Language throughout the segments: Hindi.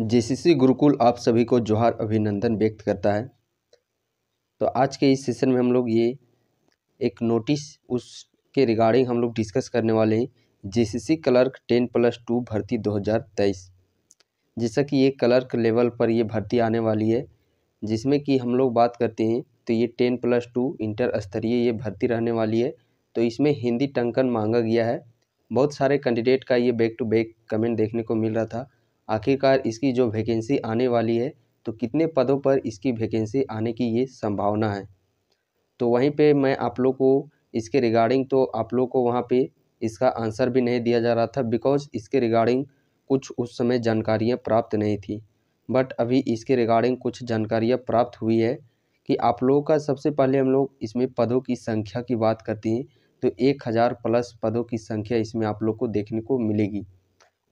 सी गुरुकुल आप सभी को जोहार अभिनंदन व्यक्त करता है तो आज के इस सेशन में हम लोग ये एक नोटिस उसके रिगार्डिंग हम लोग डिस्कस करने वाले हैं JCC clerk ten plus two भर्ती 2023 जैसा कि ये क्लर्क लेवल पर ये भर्ती आने वाली है जिसमें कि हम लोग बात करते हैं तो ये टेन प्लस टू इंटर स्तरीय ये भर्ती रहने वाली है तो इसमें हिंदी टंकन मांगा गया है बहुत सारे कैंडिडेट का ये बैक टू बैक कमेंट देखने को मिल रहा था आखिरकार इसकी जो वैकेंसी आने वाली है तो कितने पदों पर इसकी वैकेंसी आने की ये संभावना है तो वहीं पे मैं आप लोग को इसके रिगार्डिंग तो आप लोग को वहाँ पे इसका आंसर भी नहीं दिया जा रहा था बिकॉज इसके रिगार्डिंग कुछ उस समय जानकारियाँ प्राप्त नहीं थी बट अभी इसके रिगार्डिंग कुछ जानकारियाँ प्राप्त हुई है कि आप लोगों का सबसे पहले हम लोग इसमें पदों की संख्या की बात करते हैं तो एक हज़ार प्लस पदों की संख्या इसमें आप लोग को देखने को मिलेगी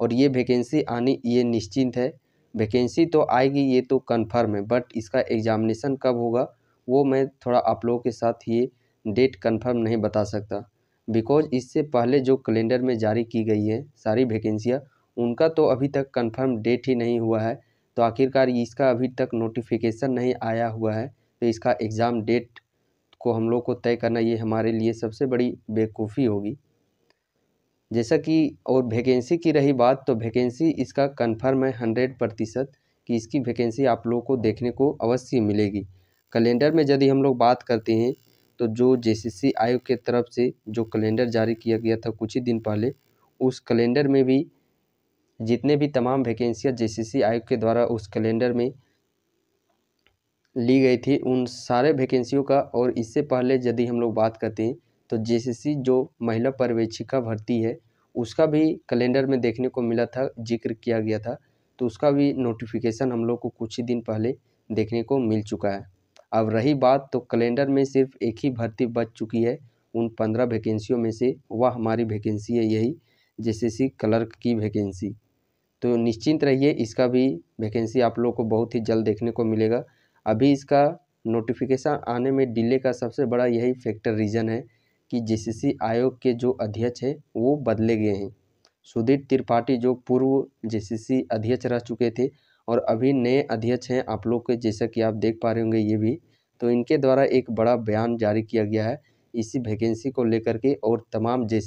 और ये वैकेंसी आनी ये निश्चिंत है वैकेंसी तो आएगी ये तो कन्फर्म है बट इसका एग्जामिनेशन कब होगा वो मैं थोड़ा आप लोगों के साथ ये डेट कंफर्म नहीं बता सकता बिकॉज इससे पहले जो कैलेंडर में जारी की गई है सारी वैकेंसियाँ उनका तो अभी तक कंफर्म डेट ही नहीं हुआ है तो आखिरकार इसका अभी तक नोटिफिकेशन नहीं आया हुआ है तो इसका एग्ज़ाम डेट को हम लोग को तय करना ये हमारे लिए सबसे बड़ी बेवकूफ़ी होगी जैसा कि और वैकेंसी की रही बात तो वैकेंसी इसका कन्फर्म है हंड्रेड प्रतिशत कि इसकी वैकेंसी आप लोगों को देखने को अवश्य मिलेगी कैलेंडर में यदि हम लोग बात करते हैं तो जो जेसीसी आयोग के तरफ से जो कैलेंडर जारी किया गया था कुछ ही दिन पहले उस कैलेंडर में भी जितने भी तमाम वैकेंसियाँ जे आयोग के द्वारा उस कैलेंडर में ली गई थी उन सारे वैकेंसियों का और इससे पहले यदि हम लोग बात करते हैं तो जेसीसी जो महिला पर्यवेक्षिका भर्ती है उसका भी कैलेंडर में देखने को मिला था जिक्र किया गया था तो उसका भी नोटिफिकेशन हम लोग को कुछ ही दिन पहले देखने को मिल चुका है अब रही बात तो कैलेंडर में सिर्फ एक ही भर्ती बच चुकी है उन पंद्रह वैकेंसियों में से वह हमारी वैकेंसी है यही जैसे सी क्लर्क की वैकेंसी तो निश्चिंत रहिए इसका भी वैकेंसी आप लोग को बहुत ही जल्द देखने को मिलेगा अभी इसका नोटिफिकेशन आने में डिले का सबसे बड़ा यही फैक्टर रीज़न है कि जेसीसी आयोग के जो अध्यक्ष हैं वो बदले गए हैं सुधीर त्रिपाठी जो पूर्व जेसीसी अध्यक्ष रह चुके थे और अभी नए अध्यक्ष हैं आप लोग के जैसा कि आप देख पा रहे होंगे ये भी तो इनके द्वारा एक बड़ा बयान जारी किया गया है इसी वैकेंसी को लेकर के और तमाम जे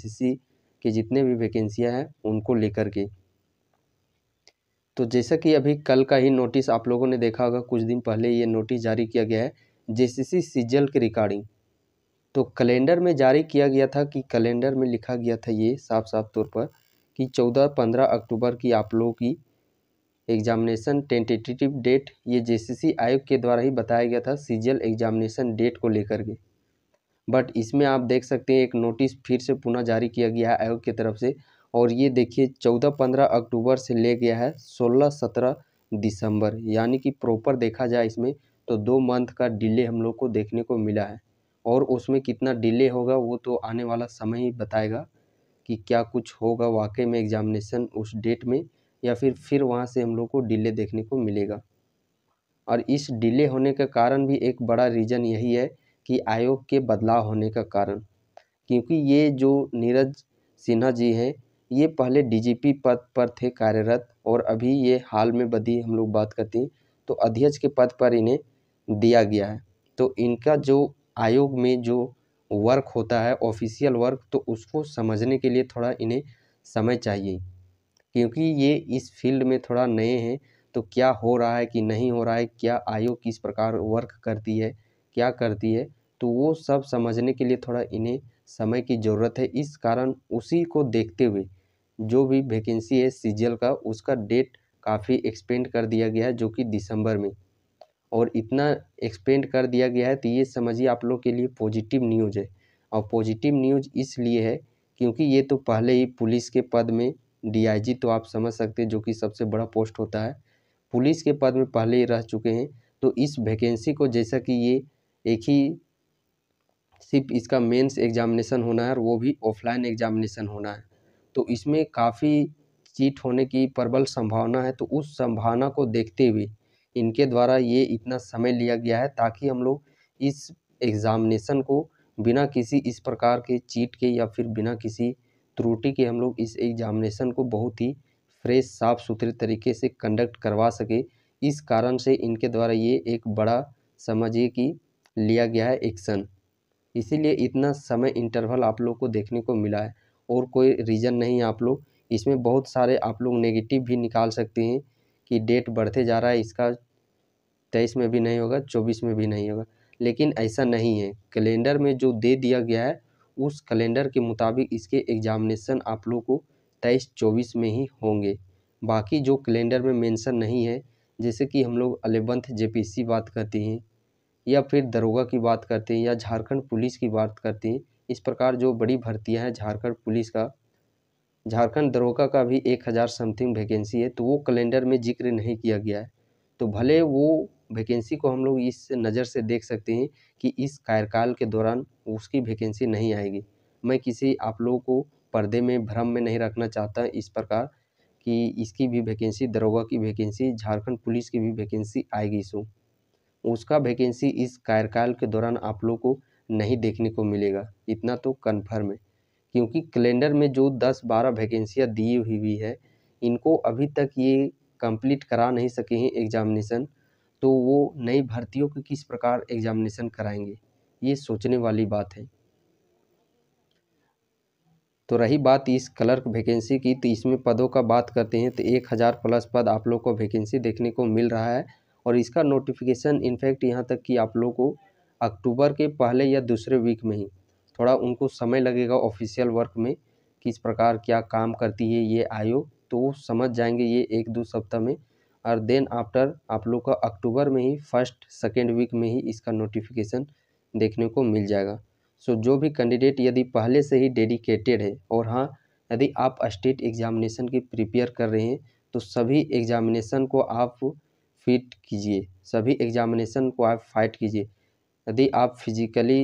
के जितने भी वैकेंसियाँ हैं उनको लेकर के तो जैसा कि अभी कल का ही नोटिस आप लोगों ने देखा होगा कुछ दिन पहले ये नोटिस जारी किया गया है जेसीसी सीजल के रिकॉर्डिंग तो कैलेंडर में जारी किया गया था कि कैलेंडर में लिखा गया था ये साफ साफ तौर पर कि चौदह पंद्रह अक्टूबर की आप लोगों की एग्जामिनेशन टेंटेटिव डेट ये जेसीसी आयोग के द्वारा ही बताया गया था सीजियल एग्जामिनेशन डेट को लेकर के बट इसमें आप देख सकते हैं एक नोटिस फिर से पुनः जारी किया गया है आयोग की तरफ से और ये देखिए चौदह पंद्रह अक्टूबर से ले गया है सोलह सत्रह दिसंबर यानी कि प्रॉपर देखा जाए इसमें तो दो मंथ का डिले हम लोग को देखने को मिला है और उसमें कितना डिले होगा वो तो आने वाला समय ही बताएगा कि क्या कुछ होगा वाकई में एग्ज़ामिनेशन उस डेट में या फिर फिर वहाँ से हम लोग को डिले देखने को मिलेगा और इस डिले होने का कारण भी एक बड़ा रीज़न यही है कि आयोग के बदलाव होने का कारण क्योंकि ये जो नीरज सिन्हा जी हैं ये पहले डीजीपी पद पर थे कार्यरत और अभी ये हाल में बदी हम लोग बात करते हैं तो अध्यक्ष के पद पर इन्हें दिया गया है तो इनका जो आयोग में जो वर्क होता है ऑफिशियल वर्क तो उसको समझने के लिए थोड़ा इन्हें समय चाहिए क्योंकि ये इस फील्ड में थोड़ा नए हैं तो क्या हो रहा है कि नहीं हो रहा है क्या आयोग किस प्रकार वर्क करती है क्या करती है तो वो सब समझने के लिए थोड़ा इन्हें समय की ज़रूरत है इस कारण उसी को देखते हुए जो भी वैकेंसी है सीजीएल का उसका डेट काफ़ी एक्सपेंड कर दिया गया है जो कि दिसंबर में और इतना एक्सपेंड कर दिया गया है तो ये समझिए आप लोग के लिए पॉजिटिव न्यूज़ है और पॉजिटिव न्यूज़ इसलिए है क्योंकि ये तो पहले ही पुलिस के पद में डीआईजी तो आप समझ सकते हैं जो कि सबसे बड़ा पोस्ट होता है पुलिस के पद में पहले ही रह चुके हैं तो इस वैकेंसी को जैसा कि ये एक ही सिर्फ इसका मेंस एग्जामिनेशन होना है और वो भी ऑफलाइन एग्जामिनेशन होना है तो इसमें काफ़ी चीट होने की प्रबल संभावना है तो उस संभावना को देखते हुए इनके द्वारा ये इतना समय लिया गया है ताकि हम लोग इस एग्ज़ामिनेशन को बिना किसी इस प्रकार के चीट के या फिर बिना किसी त्रुटि के हम लोग इस एग्ज़ामिनेशन को बहुत ही फ्रेश साफ़ सुथरे तरीके से कंडक्ट करवा सके इस कारण से इनके द्वारा ये एक बड़ा समझिए कि लिया गया है एक्शन इसीलिए इतना समय इंटरवल आप लोग को देखने को मिला है और कोई रीज़न नहीं आप लोग इसमें बहुत सारे आप लोग नेगेटिव भी निकाल सकते हैं कि डेट बढ़ते जा रहा है इसका तेईस में भी नहीं होगा चौबीस में भी नहीं होगा लेकिन ऐसा नहीं है कैलेंडर में जो दे दिया गया है उस कैलेंडर के मुताबिक इसके एग्जामिनेशन आप लोग को तेईस चौबीस में ही होंगे बाकी जो कैलेंडर में मेंशन नहीं है जैसे कि हम लोग अलेवंथ जे बात करते हैं या फिर दरोगा की बात करते हैं या झारखंड पुलिस की बात करते हैं इस प्रकार जो बड़ी भर्तियाँ हैं झारखंड पुलिस का झारखंड दरोगा का भी एक हज़ार समथिंग वैकेंसी है तो वो कैलेंडर में जिक्र नहीं किया गया है तो भले वो वैकेंसी को हम लोग इस नज़र से देख सकते हैं कि इस कार्यकाल के दौरान उसकी वैकेंसी नहीं आएगी मैं किसी आप लोगों को पर्दे में भ्रम में नहीं रखना चाहता इस प्रकार कि इसकी भी वैकेंसी दरोगा की वैकेंसी झारखंड पुलिस की भी वैकेंसी आएगी इसको उसका वैकेंसी इस कार्यकाल के दौरान आप लोग को नहीं देखने को मिलेगा इतना तो कन्फर्म है क्योंकि कैलेंडर में जो दस बारह वैकेंसियाँ दी हुई हुई है इनको अभी तक ये कंप्लीट करा नहीं सके हैं एग्ज़ामिनेसन तो वो नई भर्तियों के किस प्रकार एग्ज़ामिनेसन कराएंगे ये सोचने वाली बात है तो रही बात इस क्लर्क वैकेंसी की तो इसमें पदों का बात करते हैं तो एक हज़ार प्लस पद आप लोग को वैकेंसी देखने को मिल रहा है और इसका नोटिफिकेशन इनफैक्ट यहाँ तक कि आप लोग को अक्टूबर के पहले या दूसरे वीक में ही थोड़ा उनको समय लगेगा ऑफिशियल वर्क में किस प्रकार क्या काम करती है ये आयोग तो वो समझ जाएंगे ये एक दो सप्ताह में और देन आफ्टर आप लोग का अक्टूबर में ही फर्स्ट सेकेंड वीक में ही इसका नोटिफिकेशन देखने को मिल जाएगा सो so, जो भी कैंडिडेट यदि पहले से ही डेडिकेटेड है और हाँ यदि आप स्टेट एग्जामिनेशन की प्रिपेयर कर रहे हैं तो सभी एग्जामिनेशन को आप फिट कीजिए सभी एग्जामिनेशन को आप फाइट कीजिए यदि आप फिजिकली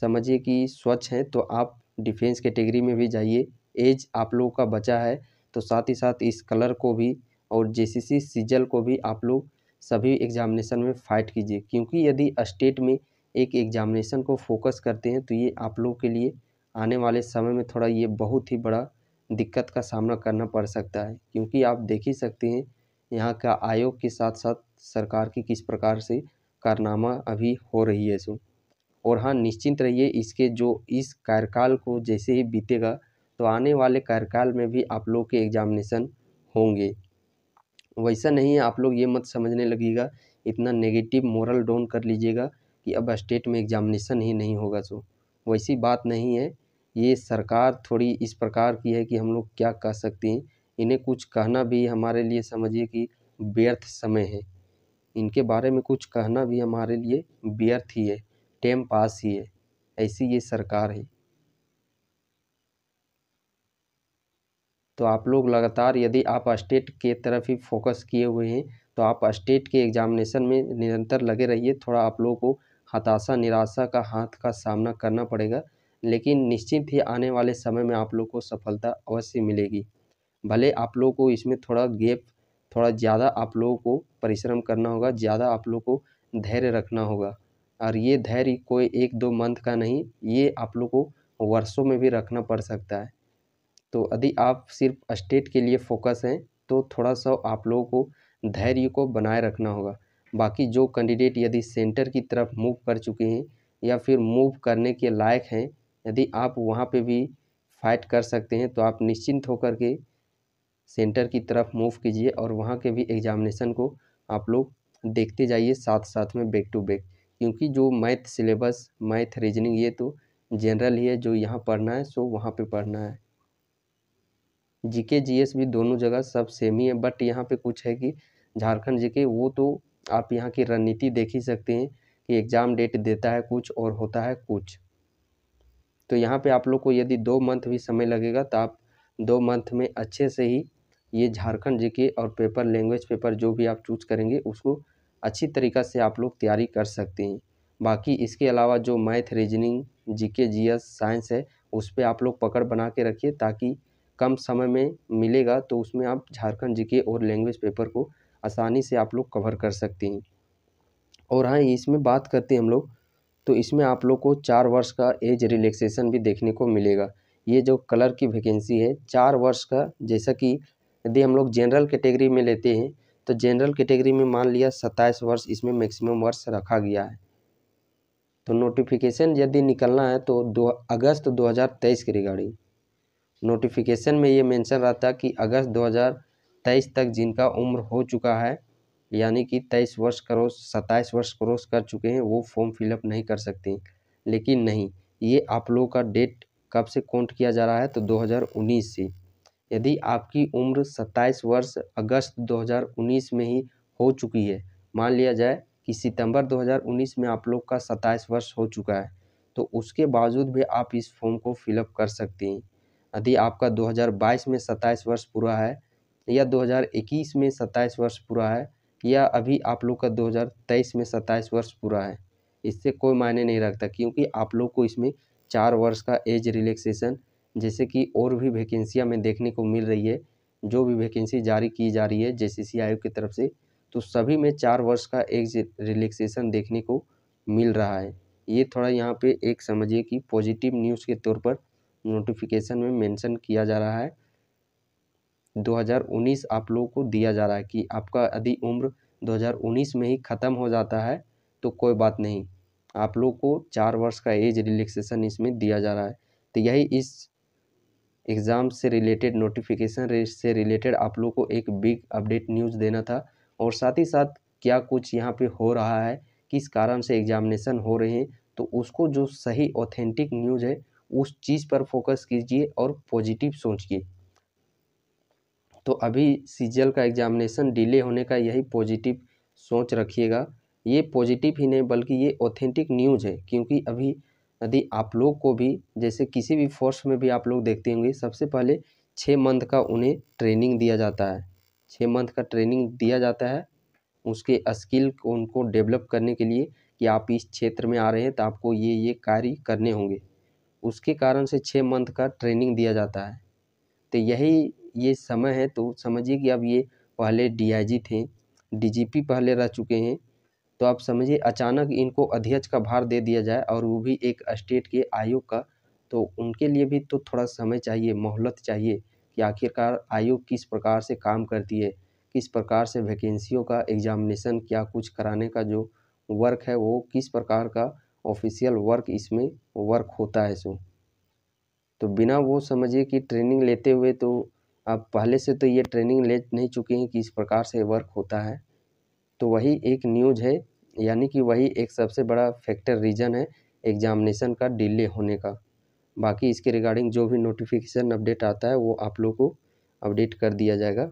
समझिए कि स्वच्छ हैं तो आप डिफेंस कैटेगरी में भी जाइए एज आप लोगों का बचा है तो साथ ही साथ इस कलर को भी और जे सी सीजल को भी आप लोग सभी एग्जामिनेशन में फाइट कीजिए क्योंकि यदि स्टेट में एक एग्जामिनेशन को फोकस करते हैं तो ये आप लोगों के लिए आने वाले समय में थोड़ा ये बहुत ही बड़ा दिक्कत का सामना करना पड़ सकता है क्योंकि आप देख ही सकते हैं यहाँ का आयोग के साथ साथ सरकार की किस प्रकार से कारनामा अभी हो रही है सो और हाँ निश्चिंत रहिए इसके जो इस कार्यकाल को जैसे ही बीतेगा तो आने वाले कार्यकाल में भी आप लोग के एग्जामिनेशन होंगे वैसा नहीं है आप लोग ये मत समझने लगेगा इतना नेगेटिव मोरल डाउन कर लीजिएगा कि अब स्टेट में एग्जामिनेशन ही नहीं होगा सो वैसी बात नहीं है ये सरकार थोड़ी इस प्रकार की है कि हम लोग क्या कह सकते हैं इन्हें कुछ कहना भी हमारे लिए समझिए कि व्यर्थ समय है इनके बारे में कुछ कहना भी हमारे लिए व्यर्थ ही है टाइम पास ही है ऐसी ये सरकार है तो आप लोग लगातार यदि आप स्टेट के तरफ ही फोकस किए हुए हैं तो आप स्टेट के एग्जामिनेशन में निरंतर लगे रहिए थोड़ा आप लोगों को हताशा निराशा का हाथ का सामना करना पड़ेगा लेकिन निश्चित ही आने वाले समय में आप लोग को सफलता अवश्य मिलेगी भले आप लोग को इसमें थोड़ा गैप थोड़ा ज़्यादा आप लोगों को परिश्रम करना होगा ज़्यादा आप लोग को धैर्य रखना होगा और ये धैर्य कोई एक दो मंथ का नहीं ये आप लोग को वर्षों में भी रखना पड़ सकता है तो यदि आप सिर्फ स्टेट के लिए फोकस हैं तो थोड़ा सा आप लोगों को धैर्य को बनाए रखना होगा बाकी जो कैंडिडेट यदि सेंटर की तरफ मूव कर चुके हैं या फिर मूव करने के लायक हैं यदि आप वहाँ पे भी फाइट कर सकते हैं तो आप निश्चिंत होकर के सेंटर की तरफ मूव कीजिए और वहाँ के भी एग्जामिनेशन को आप लोग देखते जाइए साथ साथ में बैक टू बैक क्योंकि जो मैथ सिलेबस मैथ रीजनिंग ये तो जनरल ही है जो यहाँ पढ़ना है सो वहाँ पे पढ़ना है जीके जीएस भी दोनों जगह सब सेम ही है बट यहाँ पे कुछ है कि झारखंड जीके वो तो आप यहाँ की रणनीति देख ही सकते हैं कि एग्ज़ाम डेट देता है कुछ और होता है कुछ तो यहाँ पे आप लोग को यदि दो मंथ भी समय लगेगा तो आप दो मंथ में अच्छे से ही ये झारखंड जीके और पेपर लैंग्वेज पेपर जो भी आप चूज करेंगे उसको अच्छी तरीक़ा से आप लोग तैयारी कर सकते हैं बाकी इसके अलावा जो मैथ रीजनिंग जी के जी एस साइंस है उस पर आप लोग पकड़ बना के रखिए ताकि कम समय में मिलेगा तो उसमें आप झारखंड जी के और लैंग्वेज पेपर को आसानी से आप लोग कवर कर सकते हैं और हाँ इसमें बात करते हैं हम लोग तो इसमें आप लोग को चार वर्ष का एज रिलैक्सेशन भी देखने को मिलेगा ये जो कलर की वैकेंसी है चार वर्ष का जैसा कि यदि हम लोग जनरल कैटेगरी में लेते हैं तो जनरल कैटेगरी में मान लिया सत्ताईस वर्ष इसमें मैक्सिमम वर्ष रखा गया है तो नोटिफिकेशन यदि निकलना है तो दो अगस्त 2023 के रिगार्डिंग नोटिफिकेशन में ये मेंशन रहता कि अगस्त 2023 तक जिनका उम्र हो चुका है यानी कि 23 वर्ष क्रॉस सत्ताईस वर्ष क्रॉस कर चुके हैं वो फॉर्म फिलअप नहीं कर सकते लेकिन नहीं ये आप लोगों का डेट कब से काउंट किया जा रहा है तो उन्नीस से यदि आपकी उम्र सत्ताईस वर्ष अगस्त 2019 में ही हो चुकी है मान लिया जाए कि सितंबर 2019 में आप लोग का 27 वर्ष हो चुका है तो उसके बावजूद भी आप इस फॉर्म को फिलअप कर सकती हैं यदि आपका 2022 में सत्ताईस वर्ष पूरा है या 2021 में सत्ताईस वर्ष पूरा है या अभी आप लोग का 2023 में 27 वर्ष पूरा है इससे कोई मायने नहीं रखता क्योंकि आप लोग को इसमें चार वर्ष का एज रिलैक्सेशन जैसे कि और भी वैकेंसियाँ हमें देखने को मिल रही है जो भी वैकेंसी जारी की जा रही है जे आयोग की तरफ से तो सभी में चार वर्ष का एक रिलैक्सेशन देखने को मिल रहा है ये थोड़ा यहाँ पे एक समझिए कि पॉजिटिव न्यूज़ के तौर पर नोटिफिकेशन में मेंशन किया जा रहा है 2019 आप लोगों को दिया जा रहा है कि आपका यदि उम्र 2019 में ही ख़त्म हो जाता है तो कोई बात नहीं आप लोग को चार वर्ष का एज रिलैक्सेशन इसमें दिया जा रहा है तो यही इस एग्ज़ाम से रिलेटेड नोटिफिकेशन से रिलेटेड आप लोग को एक बिग अपडेट न्यूज़ देना था और साथ ही साथ क्या कुछ यहाँ पे हो रहा है किस कारण से एग्जामिनेशन हो रहे हैं तो उसको जो सही ऑथेंटिक न्यूज़ है उस चीज़ पर फोकस कीजिए और पॉजिटिव सोचिए तो अभी सीजल का एग्जामिनेशन डिले होने का यही पॉजिटिव सोच रखिएगा ये पॉजिटिव ही नहीं बल्कि ये ऑथेंटिक न्यूज़ है क्योंकि अभी यदि आप लोग को भी जैसे किसी भी फोर्स में भी आप लोग देखते होंगे सबसे पहले छः मंथ का उन्हें ट्रेनिंग दिया जाता है छः मंथ का ट्रेनिंग दिया जाता है उसके स्किल को उनको डेवलप करने के लिए कि आप इस क्षेत्र में आ रहे हैं तो आपको ये ये कार्य करने होंगे उसके कारण से छः मंथ का ट्रेनिंग दिया जाता है तो यही ये समय है तो समझिए कि अब ये पहले डीआईजी थे डीजीपी पहले रह चुके हैं तो आप समझिए अचानक इनको अध्यक्ष का भार दे दिया जाए और वो भी एक स्टेट के आयोग का तो उनके लिए भी तो थोड़ा समय चाहिए मोहलत चाहिए कि आखिरकार आयोग किस प्रकार से काम करती है किस प्रकार से वैकेंसियों का एग्जामिनेशन क्या कुछ कराने का जो वर्क है वो किस प्रकार का ऑफिशियल वर्क इसमें वर्क होता है सो तो बिना वो समझिए कि ट्रेनिंग लेते हुए तो आप पहले से तो ये ट्रेनिंग ले नहीं चुके हैं कि इस प्रकार से वर्क होता है तो वही एक न्यूज है यानी कि वही एक सबसे बड़ा फैक्टर रीज़न है एग्जामिनेशन का डिले होने का बाकी इसके रिगार्डिंग जो भी नोटिफिकेशन अपडेट आता है वो आप लोग को अपडेट कर दिया जाएगा